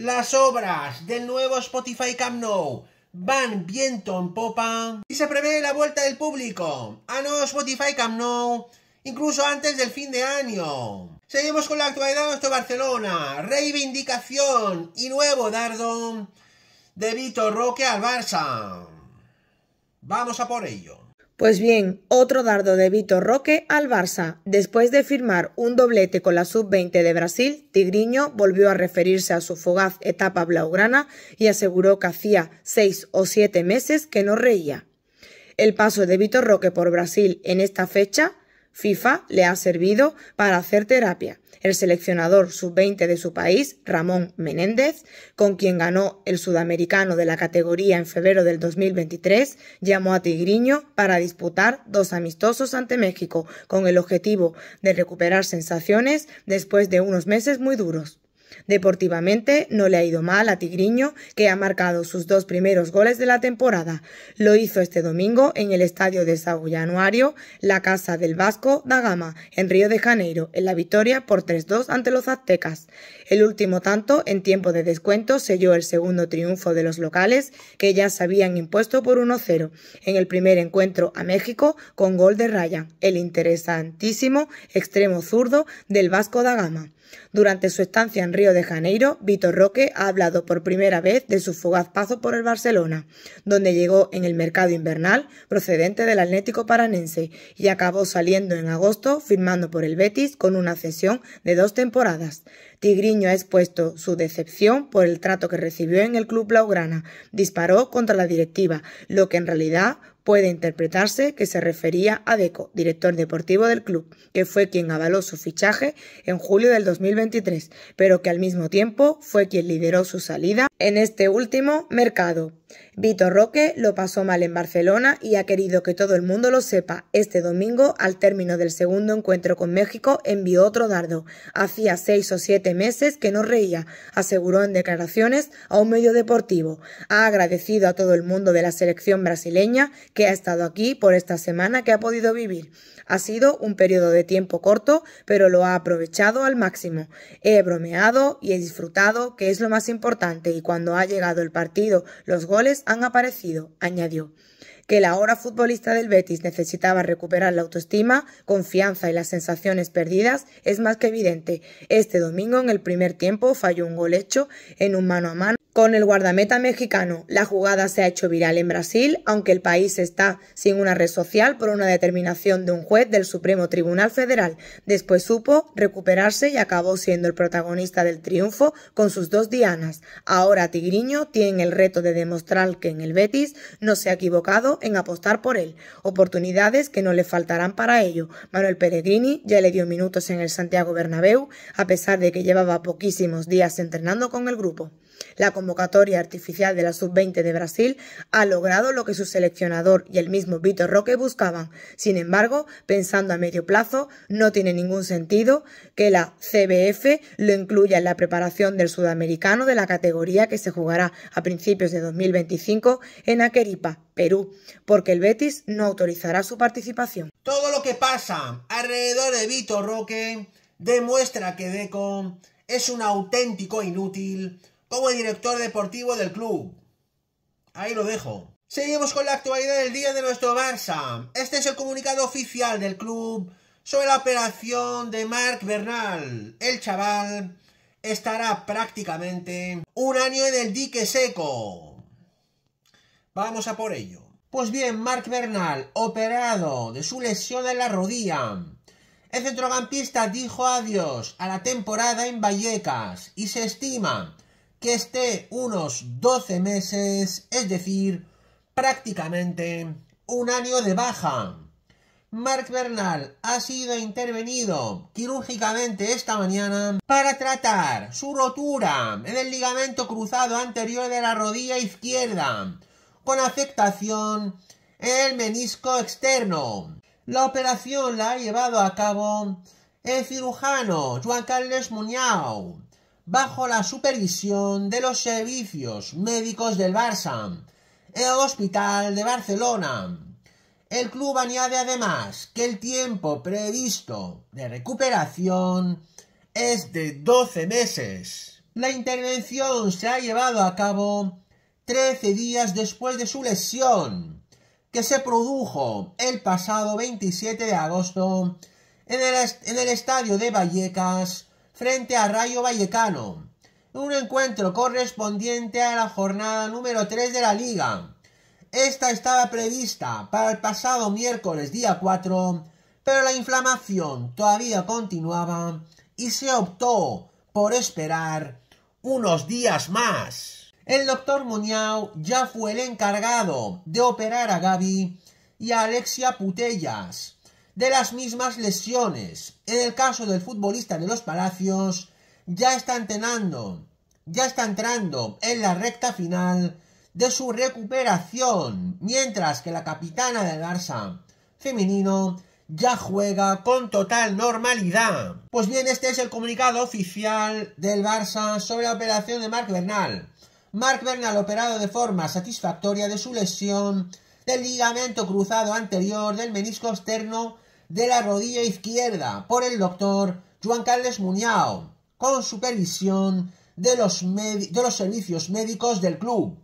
las obras del nuevo Spotify Camp Nou van viento en popa y se prevé la vuelta del público a nuevo Spotify Camp Nou incluso antes del fin de año. Seguimos con la actualidad de nuestro Barcelona. Reivindicación y nuevo dardo de Vitor Roque al Barça. Vamos a por ello. Pues bien, otro dardo de Vitor Roque al Barça. Después de firmar un doblete con la sub-20 de Brasil, Tigriño volvió a referirse a su fogaz etapa blaugrana y aseguró que hacía seis o siete meses que no reía. El paso de Vitor Roque por Brasil en esta fecha FIFA le ha servido para hacer terapia. El seleccionador sub-20 de su país, Ramón Menéndez, con quien ganó el sudamericano de la categoría en febrero del 2023, llamó a Tigriño para disputar dos amistosos ante México, con el objetivo de recuperar sensaciones después de unos meses muy duros. Deportivamente no le ha ido mal a Tigriño, que ha marcado sus dos primeros goles de la temporada. Lo hizo este domingo en el estadio de Sao la casa del Vasco da Gama, en Río de Janeiro, en la victoria por 3-2 ante los aztecas. El último tanto, en tiempo de descuento, selló el segundo triunfo de los locales, que ya se habían impuesto por 1-0 en el primer encuentro a México con gol de Raya, el interesantísimo extremo zurdo del Vasco da Gama. Durante su estancia en Río de Janeiro, Vitor Roque ha hablado por primera vez de su fugaz paso por el Barcelona, donde llegó en el mercado invernal procedente del Atlético Paranense y acabó saliendo en agosto firmando por el Betis con una cesión de dos temporadas. Tigriño ha expuesto su decepción por el trato que recibió en el club blaugrana. Disparó contra la directiva, lo que en realidad puede interpretarse que se refería a Deco, director deportivo del club, que fue quien avaló su fichaje en julio del 2023, pero que al mismo tiempo fue quien lideró su salida en este último mercado. Vitor Roque lo pasó mal en Barcelona y ha querido que todo el mundo lo sepa. Este domingo, al término del segundo encuentro con México, envió otro dardo. Hacía seis o siete meses que no reía, aseguró en declaraciones a un medio deportivo. Ha agradecido a todo el mundo de la selección brasileña que ha estado aquí por esta semana que ha podido vivir. Ha sido un periodo de tiempo corto, pero lo ha aprovechado al máximo. He bromeado y he disfrutado, que es lo más importante, y cuando ha llegado el partido, los goles han aparecido, añadió, que la hora futbolista del Betis necesitaba recuperar la autoestima, confianza y las sensaciones perdidas es más que evidente. Este domingo en el primer tiempo falló un gol hecho en un mano a mano con el guardameta mexicano, la jugada se ha hecho viral en Brasil, aunque el país está sin una red social por una determinación de un juez del Supremo Tribunal Federal. Después supo recuperarse y acabó siendo el protagonista del triunfo con sus dos dianas. Ahora Tigriño tiene el reto de demostrar que en el Betis no se ha equivocado en apostar por él. Oportunidades que no le faltarán para ello. Manuel Peregrini ya le dio minutos en el Santiago Bernabéu, a pesar de que llevaba poquísimos días entrenando con el grupo. La convocatoria artificial de la Sub-20 de Brasil ha logrado lo que su seleccionador y el mismo Vitor Roque buscaban. Sin embargo, pensando a medio plazo, no tiene ningún sentido que la CBF lo incluya en la preparación del sudamericano de la categoría que se jugará a principios de 2025 en Aqueripa, Perú, porque el Betis no autorizará su participación. Todo lo que pasa alrededor de Vitor Roque demuestra que Deco es un auténtico inútil como director deportivo del club. Ahí lo dejo. Seguimos con la actualidad del día de nuestro Barça. Este es el comunicado oficial del club sobre la operación de Marc Bernal. El chaval estará prácticamente un año en el dique seco. Vamos a por ello. Pues bien, Marc Bernal, operado de su lesión en la rodilla. El centrocampista dijo adiós a la temporada en Vallecas y se estima que esté unos 12 meses, es decir, prácticamente un año de baja. Mark Bernal ha sido intervenido quirúrgicamente esta mañana para tratar su rotura en el ligamento cruzado anterior de la rodilla izquierda con afectación en el menisco externo. La operación la ha llevado a cabo el cirujano Juan Carlos Muñao, bajo la supervisión de los servicios médicos del Barça, el Hospital de Barcelona. El club añade además que el tiempo previsto de recuperación es de 12 meses. La intervención se ha llevado a cabo 13 días después de su lesión, que se produjo el pasado 27 de agosto en el, en el estadio de Vallecas, frente a Rayo Vallecano. Un encuentro correspondiente a la jornada número 3 de la liga. Esta estaba prevista para el pasado miércoles día 4, pero la inflamación todavía continuaba y se optó por esperar unos días más. El doctor Muñao ya fue el encargado de operar a Gaby y a Alexia Putellas, de las mismas lesiones. En el caso del futbolista de los Palacios, ya está entrenando, ya está entrando en la recta final de su recuperación, mientras que la capitana del Barça femenino ya juega con total normalidad. Pues bien, este es el comunicado oficial del Barça sobre la operación de Marc Bernal. Marc Bernal operado de forma satisfactoria de su lesión del ligamento cruzado anterior del menisco externo de la rodilla izquierda por el doctor Juan Carles Muñao, con supervisión de los, de los servicios médicos del club.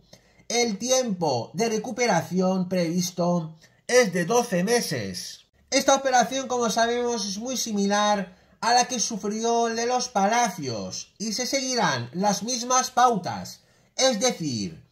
El tiempo de recuperación previsto es de 12 meses. Esta operación, como sabemos, es muy similar a la que sufrió el de los palacios y se seguirán las mismas pautas, es decir,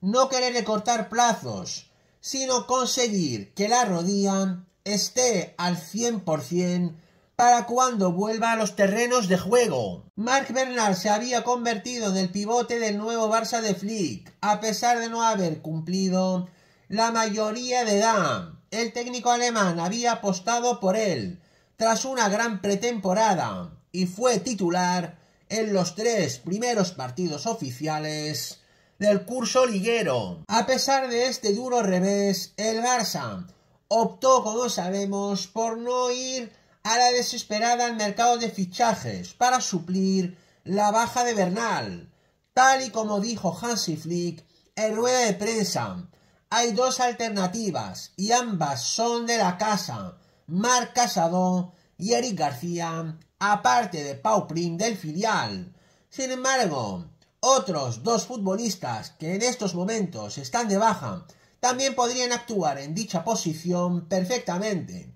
no querer recortar plazos, sino conseguir que la rodilla esté al 100% para cuando vuelva a los terrenos de juego. Mark Bernard se había convertido en el pivote del nuevo Barça de Flick, a pesar de no haber cumplido la mayoría de edad. El técnico alemán había apostado por él tras una gran pretemporada y fue titular en los tres primeros partidos oficiales del curso liguero. A pesar de este duro revés, el Barça optó, como sabemos, por no ir a la desesperada al mercado de fichajes para suplir la baja de Bernal. Tal y como dijo Hansi Flick en rueda de prensa, hay dos alternativas y ambas son de la casa. Marc Casado y Eric García, aparte de Pau Prim del filial. Sin embargo, otros dos futbolistas que en estos momentos están de baja también podrían actuar en dicha posición perfectamente.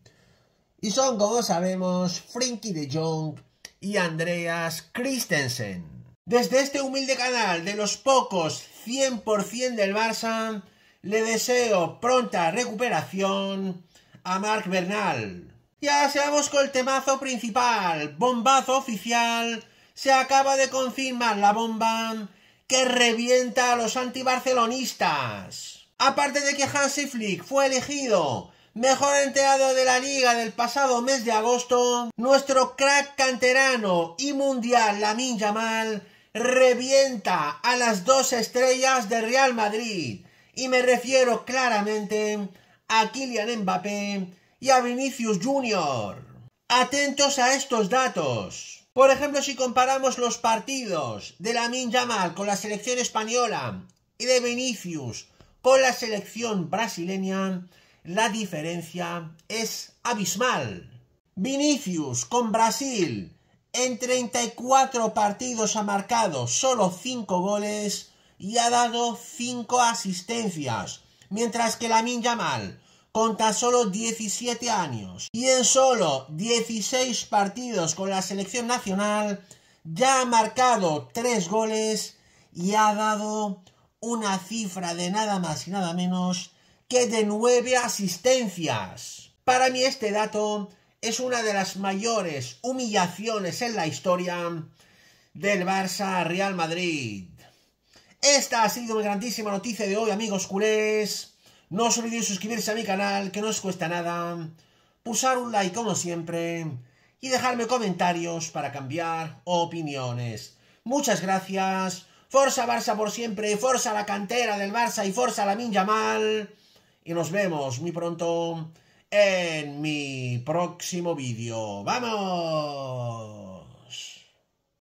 Y son, como sabemos, Frinky de Jong y Andreas Christensen. Desde este humilde canal de los pocos 100% del Barça, le deseo pronta recuperación a Marc Bernal. Ya seamos con el temazo principal, bombazo oficial se acaba de confirmar la bomba que revienta a los antibarcelonistas. Aparte de que Hansi Flick fue elegido mejor enterado de la liga del pasado mes de agosto, nuestro crack canterano y mundial Lamin Yamal revienta a las dos estrellas de Real Madrid. Y me refiero claramente a Kylian Mbappé y a Vinicius Jr. Atentos a estos datos. Por ejemplo, si comparamos los partidos de min Yamal con la selección española y de Vinicius con la selección brasileña, la diferencia es abismal. Vinicius con Brasil en 34 partidos ha marcado solo 5 goles y ha dado 5 asistencias, mientras que Min Yamal con tan solo 17 años y en solo 16 partidos con la selección nacional ya ha marcado 3 goles y ha dado una cifra de nada más y nada menos que de 9 asistencias. Para mí este dato es una de las mayores humillaciones en la historia del Barça Real Madrid. Esta ha sido mi grandísima noticia de hoy, amigos culés. No os olvidéis suscribirse a mi canal, que no os cuesta nada, pulsar un like como siempre y dejarme comentarios para cambiar opiniones. Muchas gracias, Forza Barça por siempre, Forza la cantera del Barça y Forza la Minjamal. Mal. Y nos vemos muy pronto en mi próximo vídeo. ¡Vamos!